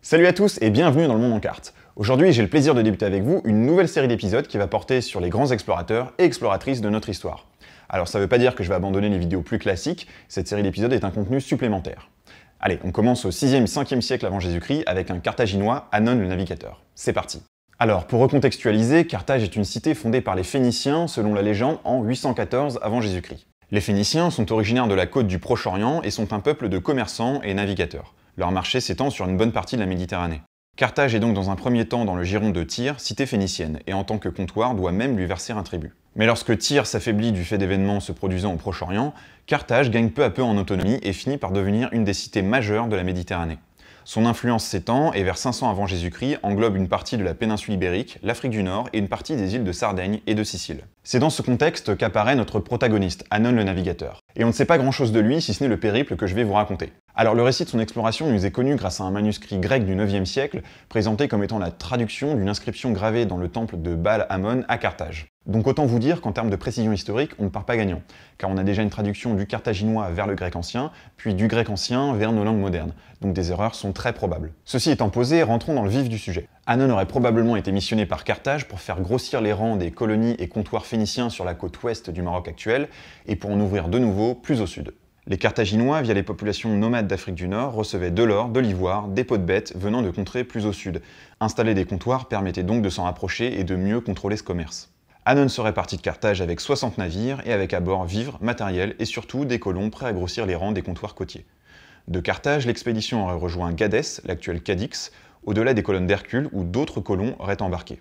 Salut à tous et bienvenue dans le monde en Cartes Aujourd'hui, j'ai le plaisir de débuter avec vous une nouvelle série d'épisodes qui va porter sur les grands explorateurs et exploratrices de notre histoire. Alors ça ne veut pas dire que je vais abandonner les vidéos plus classiques, cette série d'épisodes est un contenu supplémentaire. Allez, on commence au 6e, 5e siècle avant Jésus-Christ avec un Carthaginois, Anon le navigateur. C'est parti alors, pour recontextualiser, Carthage est une cité fondée par les Phéniciens, selon la légende, en 814 avant Jésus-Christ. Les Phéniciens sont originaires de la côte du Proche-Orient et sont un peuple de commerçants et navigateurs. Leur marché s'étend sur une bonne partie de la Méditerranée. Carthage est donc dans un premier temps dans le giron de Tyr, cité phénicienne, et en tant que comptoir doit même lui verser un tribut. Mais lorsque Tyr s'affaiblit du fait d'événements se produisant au Proche-Orient, Carthage gagne peu à peu en autonomie et finit par devenir une des cités majeures de la Méditerranée. Son influence s'étend et vers 500 avant Jésus-Christ englobe une partie de la péninsule ibérique, l'Afrique du Nord et une partie des îles de Sardaigne et de Sicile. C'est dans ce contexte qu'apparaît notre protagoniste, Anon le navigateur. Et on ne sait pas grand-chose de lui si ce n'est le périple que je vais vous raconter. Alors le récit de son exploration nous est connu grâce à un manuscrit grec du 9e siècle, présenté comme étant la traduction d'une inscription gravée dans le temple de Baal-Hamon à Carthage. Donc autant vous dire qu'en termes de précision historique, on ne part pas gagnant, car on a déjà une traduction du carthaginois vers le grec ancien, puis du grec ancien vers nos langues modernes, donc des erreurs sont très probables. Ceci étant posé, rentrons dans le vif du sujet. Hannon aurait probablement été missionné par Carthage pour faire grossir les rangs des colonies et comptoirs phéniciens sur la côte ouest du Maroc actuel, et pour en ouvrir de nouveau plus au sud. Les Carthaginois, via les populations nomades d'Afrique du Nord, recevaient de l'or, de l'ivoire, des pots de bêtes venant de contrées plus au sud. Installer des comptoirs permettait donc de s'en rapprocher et de mieux contrôler ce commerce. Hannon serait parti de Carthage avec 60 navires et avec à bord vivres, matériel et surtout des colons prêts à grossir les rangs des comptoirs côtiers. De Carthage, l'expédition aurait rejoint Gadès, l'actuel Cadix, au-delà des colonnes d'Hercule où d'autres colons auraient embarqué.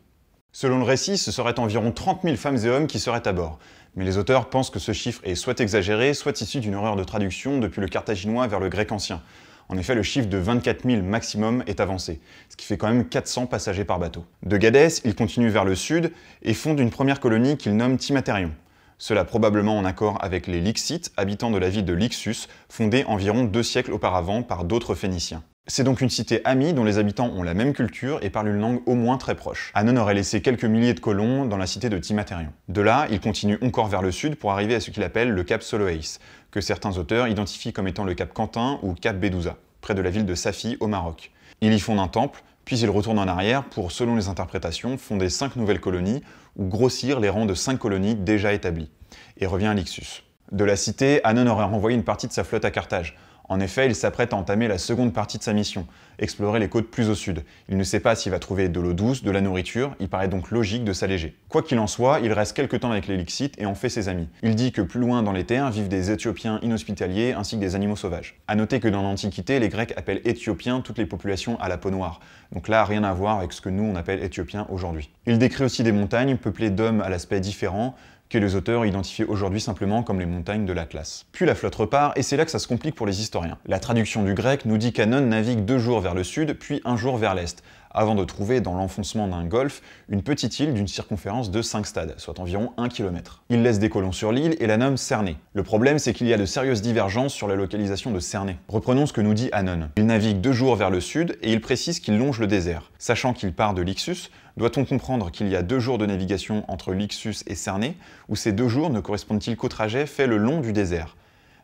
Selon le récit, ce serait environ 30 000 femmes et hommes qui seraient à bord. Mais les auteurs pensent que ce chiffre est soit exagéré, soit issu d'une erreur de traduction depuis le carthaginois vers le grec ancien. En effet, le chiffre de 24 000 maximum est avancé, ce qui fait quand même 400 passagers par bateau. De Gadès, ils continuent vers le sud et fondent une première colonie qu'ils nomment Timatérion. Cela probablement en accord avec les Lixites, habitants de la ville de Lixus, fondée environ deux siècles auparavant par d'autres Phéniciens. C'est donc une cité amie dont les habitants ont la même culture et parlent une langue au moins très proche. Hanon aurait laissé quelques milliers de colons dans la cité de Timaterion. De là, il continue encore vers le sud pour arriver à ce qu'il appelle le cap Soloeis, que certains auteurs identifient comme étant le cap Quentin ou cap Bédouza, près de la ville de Safi au Maroc. Il y fonde un temple, puis il retourne en arrière pour, selon les interprétations, fonder cinq nouvelles colonies ou grossir les rangs de cinq colonies déjà établies, et revient à Lixus de la cité, Hannon aurait renvoyé une partie de sa flotte à Carthage. En effet, il s'apprête à entamer la seconde partie de sa mission, explorer les côtes plus au sud. Il ne sait pas s'il va trouver de l'eau douce, de la nourriture, il paraît donc logique de s'alléger. Quoi qu'il en soit, il reste quelques temps avec les et en fait ses amis. Il dit que plus loin dans les terres vivent des Éthiopiens inhospitaliers ainsi que des animaux sauvages. A noter que dans l'Antiquité, les Grecs appellent Éthiopiens toutes les populations à la peau noire, donc là rien à voir avec ce que nous on appelle Éthiopiens aujourd'hui. Il décrit aussi des montagnes peuplées d'hommes à l'aspect différent, que les auteurs identifient aujourd'hui simplement comme les montagnes de l'Atlas. Puis la flotte repart, et c'est là que ça se complique pour les historiens. La traduction du grec nous dit qu'Anon navigue deux jours vers le sud, puis un jour vers l'est, avant de trouver dans l'enfoncement d'un golfe une petite île d'une circonférence de 5 stades, soit environ 1 km. Il laisse des colons sur l'île et la nomme Cernée. Le problème, c'est qu'il y a de sérieuses divergences sur la localisation de Cernée. Reprenons ce que nous dit Anon. Il navigue deux jours vers le sud et il précise qu'il longe le désert. Sachant qu'il part de Lixus, doit-on comprendre qu'il y a deux jours de navigation entre Lixus et Cernée, ou ces deux jours ne correspondent-ils qu'au trajet fait le long du désert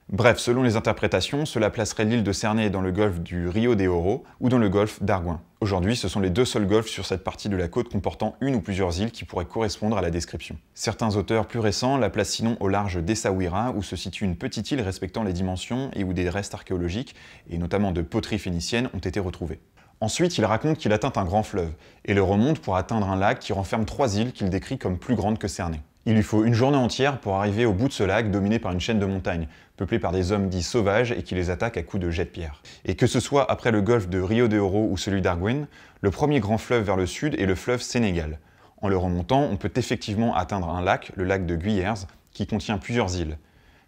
Bref, selon les interprétations, cela placerait l'île de Cernay dans le golfe du Rio de Oro ou dans le golfe d'Argoin. Aujourd'hui, ce sont les deux seuls golfs sur cette partie de la côte comportant une ou plusieurs îles qui pourraient correspondre à la description. Certains auteurs plus récents la placent sinon au large d'Essaouira, où se situe une petite île respectant les dimensions et où des restes archéologiques, et notamment de poteries phéniciennes, ont été retrouvés. Ensuite, il raconte qu'il atteint un grand fleuve, et le remonte pour atteindre un lac qui renferme trois îles qu'il décrit comme plus grandes que Cernay. Il lui faut une journée entière pour arriver au bout de ce lac dominé par une chaîne de montagnes, peuplée par des hommes dits sauvages et qui les attaquent à coups de jets de pierre. Et que ce soit après le golfe de Rio de Oro ou celui d'Arguin, le premier grand fleuve vers le sud est le fleuve Sénégal. En le remontant, on peut effectivement atteindre un lac, le lac de Guyers, qui contient plusieurs îles.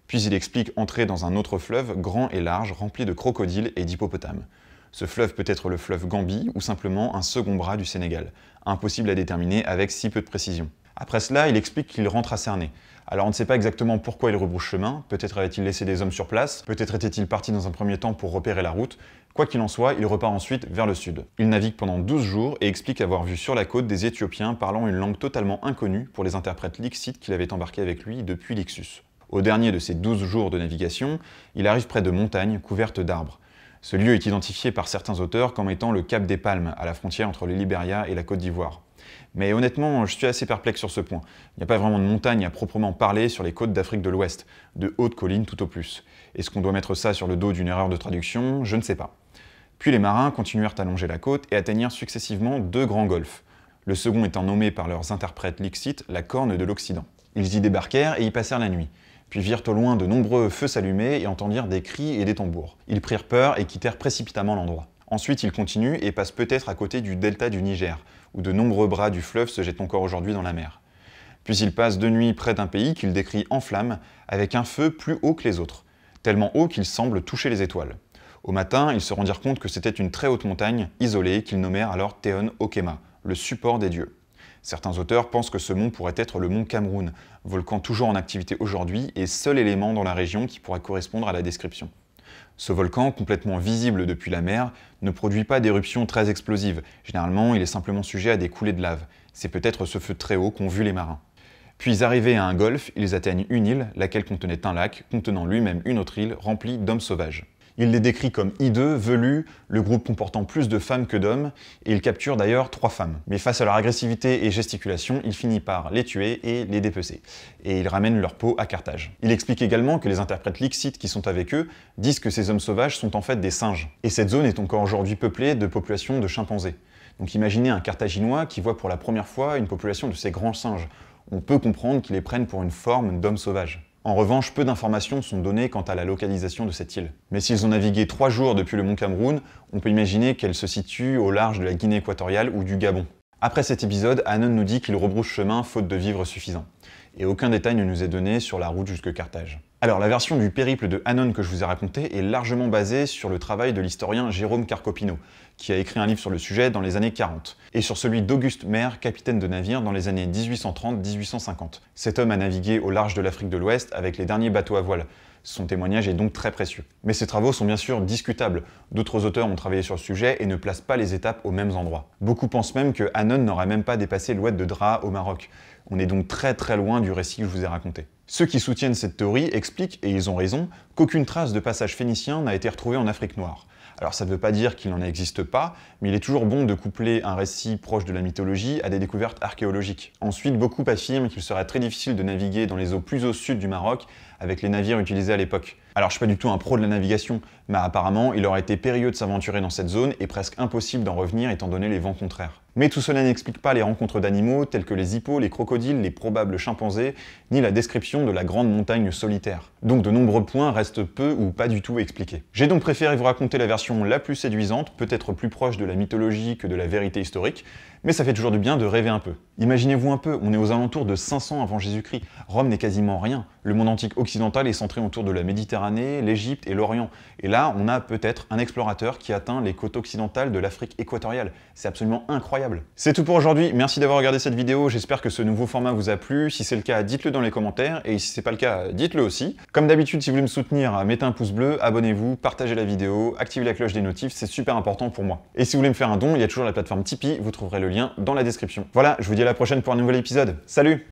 Puis il explique entrer dans un autre fleuve grand et large, rempli de crocodiles et d'hippopotames. Ce fleuve peut être le fleuve Gambie ou simplement un second bras du Sénégal, impossible à déterminer avec si peu de précision. Après cela, il explique qu'il rentre à Cernay. Alors on ne sait pas exactement pourquoi il rebrouche chemin, peut-être avait-il laissé des hommes sur place, peut-être était-il parti dans un premier temps pour repérer la route, quoi qu'il en soit, il repart ensuite vers le sud. Il navigue pendant 12 jours et explique avoir vu sur la côte des Éthiopiens parlant une langue totalement inconnue pour les interprètes lixites qu'il avait embarqués avec lui depuis Lixus. Au dernier de ces 12 jours de navigation, il arrive près de montagnes couvertes d'arbres. Ce lieu est identifié par certains auteurs comme étant le Cap des Palmes, à la frontière entre le Liberia et la Côte d'Ivoire. Mais honnêtement, je suis assez perplexe sur ce point. Il n'y a pas vraiment de montagne à proprement parler sur les côtes d'Afrique de l'Ouest, de hautes collines tout au plus. Est-ce qu'on doit mettre ça sur le dos d'une erreur de traduction Je ne sais pas. Puis les marins continuèrent à longer la côte et atteignirent successivement deux grands golfs, le second étant nommé par leurs interprètes l'Ixit la Corne de l'Occident. Ils y débarquèrent et y passèrent la nuit, puis virent au loin de nombreux feux s'allumer et entendirent des cris et des tambours. Ils prirent peur et quittèrent précipitamment l'endroit. Ensuite, ils continuent et passent peut-être à côté du delta du Niger, où de nombreux bras du fleuve se jettent encore aujourd'hui dans la mer. Puis il passe de nuit près d'un pays qu'il décrit en flammes, avec un feu plus haut que les autres, tellement haut qu'il semble toucher les étoiles. Au matin, ils se rendirent compte que c'était une très haute montagne, isolée, qu'ils nommèrent alors Teon Okema, le support des dieux. Certains auteurs pensent que ce mont pourrait être le mont Cameroun, volcan toujours en activité aujourd'hui et seul élément dans la région qui pourrait correspondre à la description. Ce volcan, complètement visible depuis la mer, ne produit pas d'éruptions très explosives. Généralement, il est simplement sujet à des coulées de lave. C'est peut-être ce feu très haut qu'ont vu les marins. Puis arrivés à un golfe, ils atteignent une île, laquelle contenait un lac, contenant lui-même une autre île remplie d'hommes sauvages. Il les décrit comme hideux, velus, le groupe comportant plus de femmes que d'hommes, et il capture d'ailleurs trois femmes. Mais face à leur agressivité et gesticulation, il finit par les tuer et les dépecer. Et il ramène leur peau à Carthage. Il explique également que les interprètes lixites qui sont avec eux disent que ces hommes sauvages sont en fait des singes. Et cette zone est encore aujourd'hui peuplée de populations de chimpanzés. Donc imaginez un Carthaginois qui voit pour la première fois une population de ces grands singes. On peut comprendre qu'ils les prennent pour une forme d'hommes sauvage. En revanche, peu d'informations sont données quant à la localisation de cette île. Mais s'ils ont navigué trois jours depuis le mont Cameroun, on peut imaginer qu'elle se situe au large de la Guinée équatoriale ou du Gabon. Après cet épisode, Hannon nous dit qu'il rebrouche chemin faute de vivres suffisants. Et aucun détail ne nous est donné sur la route jusque Carthage. Alors la version du périple de Hannon que je vous ai raconté est largement basée sur le travail de l'historien Jérôme Carcopino, qui a écrit un livre sur le sujet dans les années 40, et sur celui d'Auguste Mer, capitaine de navire dans les années 1830-1850. Cet homme a navigué au large de l'Afrique de l'Ouest avec les derniers bateaux à voile. Son témoignage est donc très précieux. Mais ses travaux sont bien sûr discutables. D'autres auteurs ont travaillé sur le sujet et ne placent pas les étapes aux mêmes endroits. Beaucoup pensent même que Hannon n'aurait même pas dépassé l'ouette de Draa au Maroc. On est donc très très loin du récit que je vous ai raconté. Ceux qui soutiennent cette théorie expliquent, et ils ont raison, qu'aucune trace de passage phénicien n'a été retrouvée en Afrique noire. Alors ça ne veut pas dire qu'il n'en existe pas, mais il est toujours bon de coupler un récit proche de la mythologie à des découvertes archéologiques. Ensuite, beaucoup affirment qu'il serait très difficile de naviguer dans les eaux plus au sud du Maroc avec les navires utilisés à l'époque. Alors je suis pas du tout un pro de la navigation, mais apparemment il aurait été périlleux de s'aventurer dans cette zone et presque impossible d'en revenir étant donné les vents contraires. Mais tout cela n'explique pas les rencontres d'animaux tels que les hippos, les crocodiles, les probables chimpanzés, ni la description de la grande montagne solitaire. Donc de nombreux points restent peu ou pas du tout expliqués. J'ai donc préféré vous raconter la version la plus séduisante, peut-être plus proche de la mythologie que de la vérité historique, mais ça fait toujours du bien de rêver un peu. Imaginez-vous un peu, on est aux alentours de 500 avant Jésus-Christ. Rome n'est quasiment rien. Le monde antique occidental est centré autour de la Méditerranée, l'Égypte et l'Orient. Et là, on a peut-être un explorateur qui atteint les côtes occidentales de l'Afrique équatoriale. C'est absolument incroyable. C'est tout pour aujourd'hui. Merci d'avoir regardé cette vidéo. J'espère que ce nouveau format vous a plu. Si c'est le cas, dites-le dans les commentaires. Et si c'est pas le cas, dites-le aussi. Comme d'habitude, si vous voulez me soutenir, euh, mettez un pouce bleu, abonnez-vous, partagez la vidéo, activez la cloche des notifs. C'est super important pour moi. Et si vous voulez me faire un don, il y a toujours la plateforme Tipeee. Vous trouverez le lien dans la description. Voilà, je vous dis à la prochaine pour un nouvel épisode. Salut